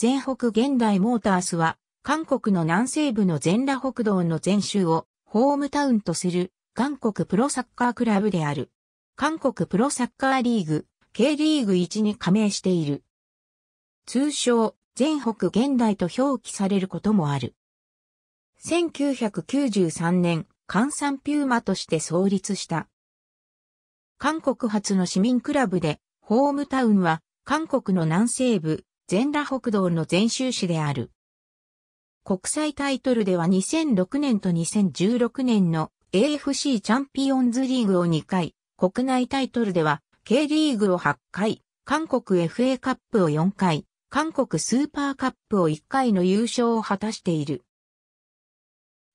全北現代モータースは、韓国の南西部の全羅北道の全州をホームタウンとする韓国プロサッカークラブである。韓国プロサッカーリーグ、K リーグ1に加盟している。通称、全北現代と表記されることもある。1993年、関山ピューマとして創立した。韓国初の市民クラブで、ホームタウンは、韓国の南西部、全羅北道の全州市である。国際タイトルでは2006年と2016年の AFC チャンピオンズリーグを2回、国内タイトルでは K リーグを8回、韓国 FA カップを4回、韓国スーパーカップを1回の優勝を果たしている。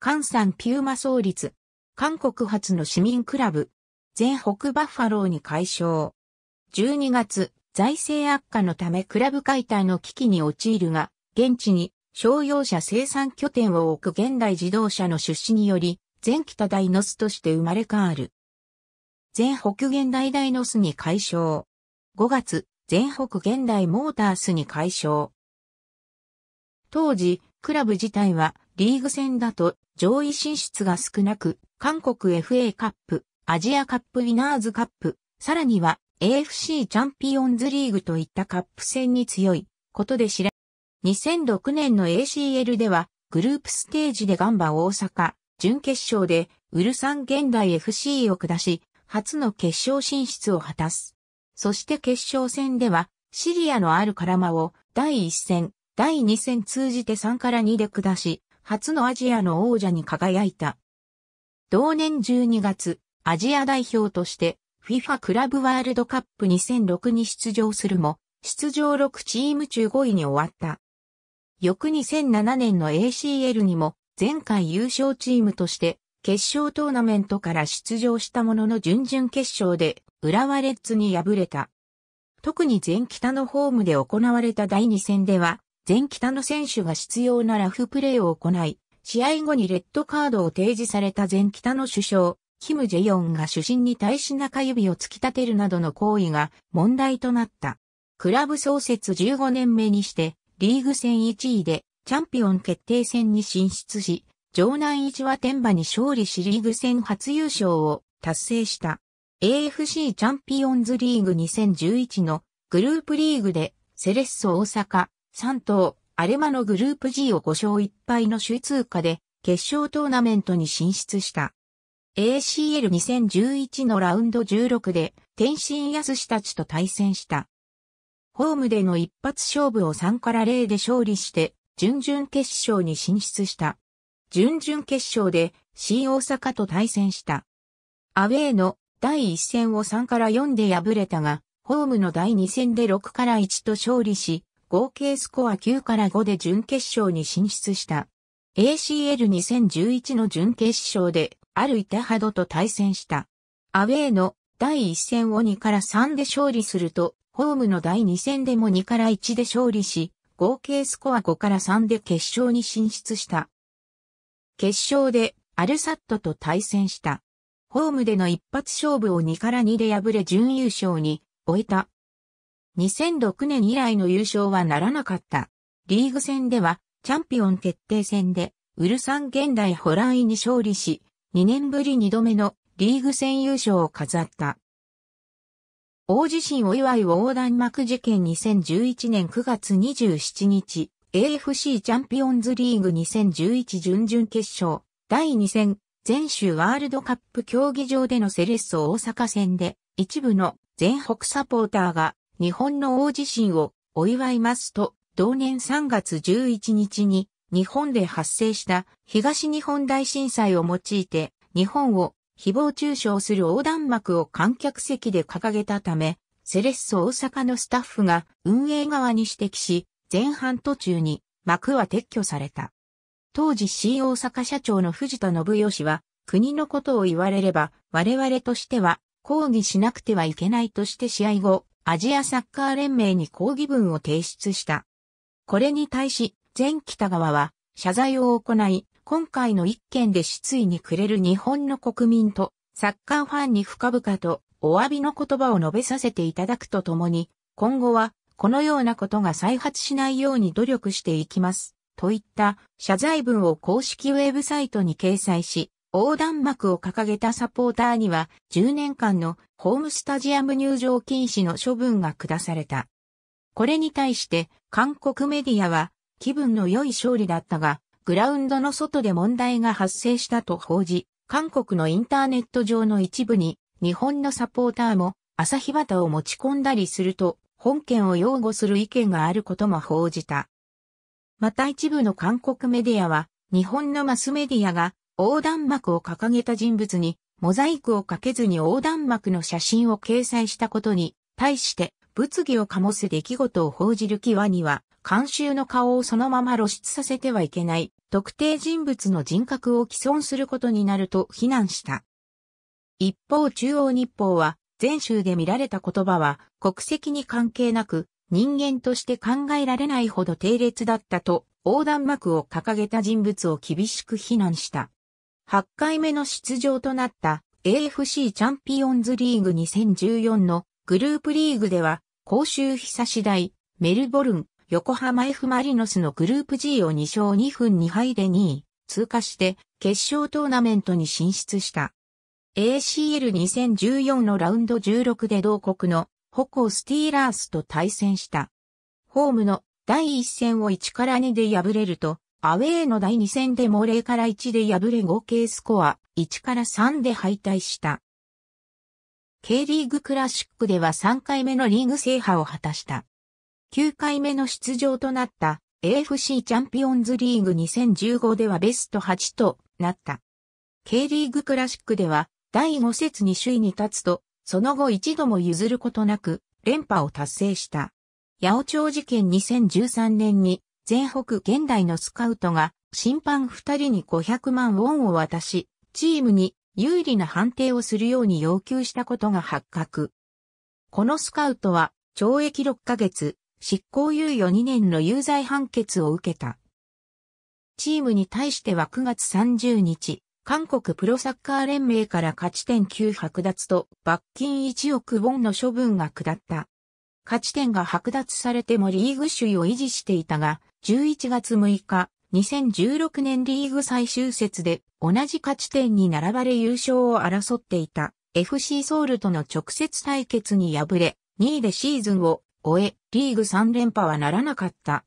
関山ピューマ創立。韓国初の市民クラブ。全北バッファローに解消。12月、財政悪化のためクラブ解体の危機に陥るが、現地に商用車生産拠点を置く現代自動車の出資により、前期多大ノスとして生まれ変わる。全北現代大ノスに解消。5月、全北現代モータースに解消。当時、クラブ自体はリーグ戦だと上位進出が少なく、韓国 FA カップ、アジアカップウィナーズカップ、さらには AFC チャンピオンズリーグといったカップ戦に強いことで知ら2006年の ACL ではグループステージでガンバ大阪、準決勝でウルサン現代 FC を下し、初の決勝進出を果たす。そして決勝戦では、シリアのあるカラマを第1戦、第2戦通じて3から2で下し、初のアジアの王者に輝いた。同年12月、アジア代表として FIFA クラブワールドカップ2006に出場するも、出場6チーム中5位に終わった。翌2007年の ACL にも、前回優勝チームとして、決勝トーナメントから出場したものの準々決勝で、浦和レッズに敗れた。特に全北のホームで行われた第2戦では、全北の選手が必要なラフプレーを行い、試合後にレッドカードを提示された全北の首相、キム・ジェヨンが主審に対し中指を突き立てるなどの行為が問題となった。クラブ創設15年目にして、リーグ戦1位でチャンピオン決定戦に進出し、城南一は天馬に勝利しリーグ戦初優勝を達成した。AFC チャンピオンズリーグ2011のグループリーグでセレッソ大阪、3等、アレマのグループ G を5勝1敗の首位通過で決勝トーナメントに進出した。ACL2011 のラウンド16で天津安志たちと対戦した。ホームでの一発勝負を3から0で勝利して、準々決勝に進出した。準々決勝で C 大阪と対戦した。アウェーの第1戦を3から4で敗れたが、ホームの第2戦で6から1と勝利し、合計スコア9から5で準決勝に進出した。ACL2011 の準決勝である板ハドと対戦した。アウェーの第1戦を2から3で勝利すると、ホームの第2戦でも2から1で勝利し、合計スコア5から3で決勝に進出した。決勝でアルサットと対戦した。ホームでの一発勝負を2から2で敗れ準優勝に終えた。2006年以来の優勝はならなかった。リーグ戦ではチャンピオン決定戦でウルサン現代ホラーイに勝利し、2年ぶり2度目のリーグ戦優勝を飾った。大地震お祝いを横断幕事件2011年9月27日、AFC チャンピオンズリーグ2011準々決勝、第2戦、全州ワールドカップ競技場でのセレッソ大阪戦で、一部の全北サポーターが日本の大地震をお祝いますと、同年3月11日に日本で発生した東日本大震災を用いて日本を誹謗中傷する横断幕を観客席で掲げたため、セレッソ大阪のスタッフが運営側に指摘し、前半途中に幕は撤去された。当時 C 大阪社長の藤田信義は、国のことを言われれば、我々としては抗議しなくてはいけないとして試合後、アジアサッカー連盟に抗議文を提出した。これに対し、前北川は謝罪を行い、今回の一件で失意に暮れる日本の国民とサッカーファンに深々とお詫びの言葉を述べさせていただくとともに、今後はこのようなことが再発しないように努力していきます。といった謝罪文を公式ウェブサイトに掲載し、横断幕を掲げたサポーターには10年間のホームスタジアム入場禁止の処分が下された。これに対して韓国メディアは気分の良い勝利だったが、グラウンドの外で問題が発生したと報じ、韓国のインターネット上の一部に、日本のサポーターも、朝日旗を持ち込んだりすると、本件を擁護する意見があることも報じた。また一部の韓国メディアは、日本のマスメディアが横断幕を掲げた人物に、モザイクをかけずに横断幕の写真を掲載したことに、対して物議を醸す出来事を報じる際には、監修の顔をそのまま露出させてはいけない、特定人物の人格を毀損することになると非難した。一方中央日報は、全州で見られた言葉は、国籍に関係なく、人間として考えられないほど低劣だったと、横断幕を掲げた人物を厳しく非難した。8回目の出場となった AFC チャンピオンズリーグ2014のグループリーグでは、公衆久し台、メルボルン、横浜 F マリノスのグループ G を2勝2分2敗で2位、通過して決勝トーナメントに進出した。ACL2014 のラウンド16で同国のホコスティーラースと対戦した。ホームの第1戦を1から2で敗れると、アウェーの第2戦でも0から1で敗れ合計スコア1から3で敗退した。K リーグクラシックでは3回目のリーグ制覇を果たした。9回目の出場となった AFC チャンピオンズリーグ2015ではベスト8となった。K リーグクラシックでは第5節に首位に立つと、その後一度も譲ることなく連覇を達成した。八百長事件2013年に全北現代のスカウトが審判2人に500万ウォンを渡し、チームに有利な判定をするように要求したことが発覚。このスカウトは懲役6ヶ月、執行猶予2年の有罪判決を受けた。チームに対しては9月30日、韓国プロサッカー連盟から勝ち点9剥奪と罰金1億ウォンの処分が下った。勝ち点が剥奪されてもリーグ首位を維持していたが、11月6日、2016年リーグ最終節で同じ勝ち点に並ばれ優勝を争っていた FC ソウルとの直接対決に敗れ、2位でシーズンを終え、リーグ3連覇はならなかった。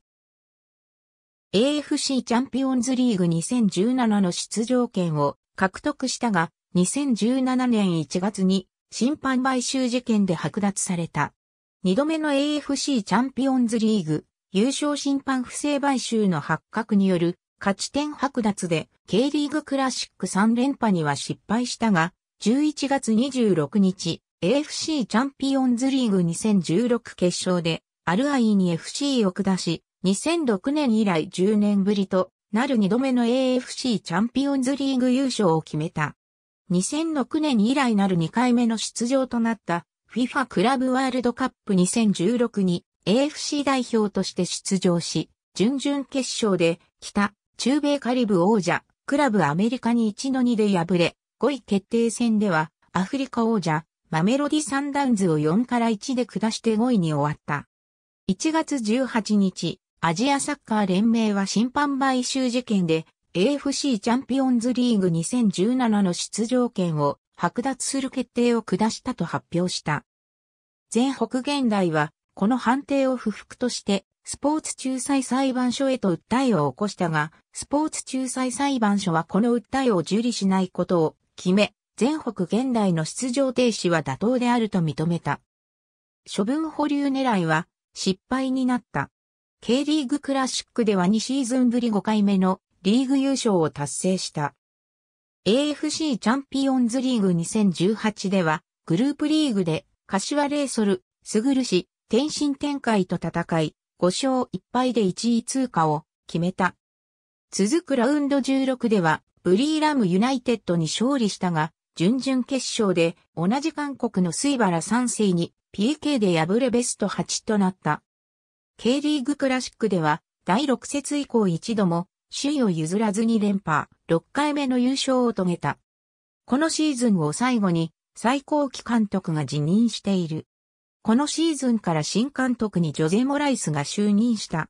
AFC チャンピオンズリーグ2017の出場権を獲得したが、2017年1月に審判買収事件で剥奪された。2度目の AFC チャンピオンズリーグ優勝審判不正買収の発覚による勝ち点剥奪で K リーグクラシック3連覇には失敗したが、11月26日、AFC チャンピオンズリーグ2016決勝でアルアイに FC を下し、2006年以来10年ぶりとなる2度目の AFC チャンピオンズリーグ優勝を決めた。2006年以来なる2回目の出場となった FIFA クラブワールドカップ2016に AFC 代表として出場し、準々決勝で北、中米カリブ王者、クラブアメリカに1の2で敗れ、5位決定戦ではアフリカ王者、マメロディサンダウンズを4から1で下して5位に終わった。1月18日、アジアサッカー連盟は審判買収事件で AFC チャンピオンズリーグ2017の出場権を剥奪する決定を下したと発表した。全北現代はこの判定を不服としてスポーツ仲裁裁判所へと訴えを起こしたが、スポーツ仲裁裁判所はこの訴えを受理しないことを決め、全北現代の出場停止は妥当であると認めた。処分保留狙いは失敗になった。K リーグクラシックでは2シーズンぶり5回目のリーグ優勝を達成した。AFC チャンピオンズリーグ2018ではグループリーグで柏レイソル、スグルし、天津展開と戦い、5勝1敗で1位通過を決めた。続くラウンド16ではブリーラムユナイテッドに勝利したが、準々決勝で同じ韓国の水原三世に PK で敗れベスト8となった。K リーグクラシックでは第6節以降一度も首位を譲らずに連覇、6回目の優勝を遂げた。このシーズンを最後に最高期監督が辞任している。このシーズンから新監督にジョゼ・モライスが就任した。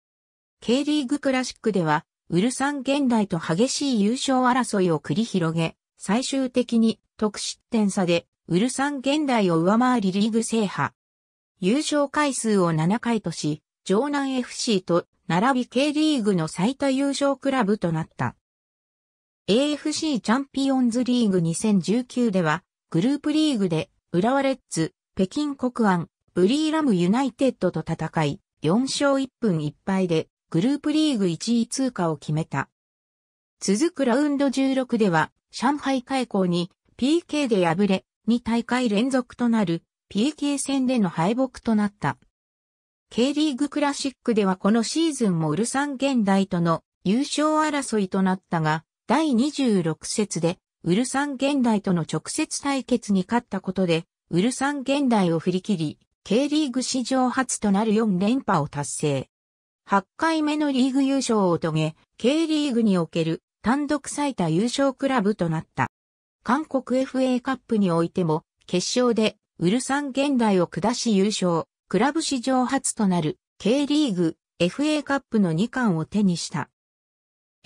K リーグクラシックでは、ウルサン現代と激しい優勝争いを繰り広げ、最終的に得失点差で、ウルサン現代を上回りリーグ制覇。優勝回数を7回とし、城南 FC と並び K リーグの最多優勝クラブとなった。AFC チャンピオンズリーグ2019では、グループリーグで、浦和レッズ、北京国安、ブリーラムユナイテッドと戦い、4勝1分1敗で、グループリーグ1位通過を決めた。続くラウンド16では、上海開港に PK で敗れ、2大会連続となる PK 戦での敗北となった。K リーグクラシックではこのシーズンもウルサン現代との優勝争いとなったが、第26節でウルサン現代との直接対決に勝ったことで、ウルサン現代を振り切り、K リーグ史上初となる4連覇を達成。8回目のリーグ優勝を遂げ、K リーグにおける単独最多優勝クラブとなった。韓国 FA カップにおいても、決勝でウルサン現代を下し優勝、クラブ史上初となる K リーグ FA カップの2冠を手にした。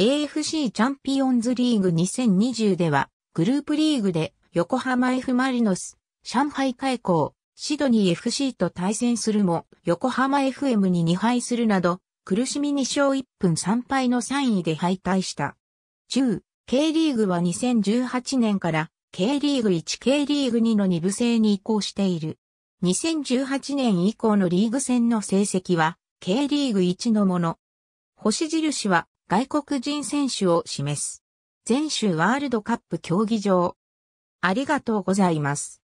AFC チャンピオンズリーグ2020では、グループリーグで横浜 F マリノス、上海開港、シドニー FC と対戦するも、横浜 FM に2敗するなど、苦しみ2勝1分3敗の3位で敗退した。中、K リーグは2018年から K リーグ 1K リーグ2の2部制に移行している。2018年以降のリーグ戦の成績は K リーグ1のもの。星印は外国人選手を示す。全州ワールドカップ競技場。ありがとうございます。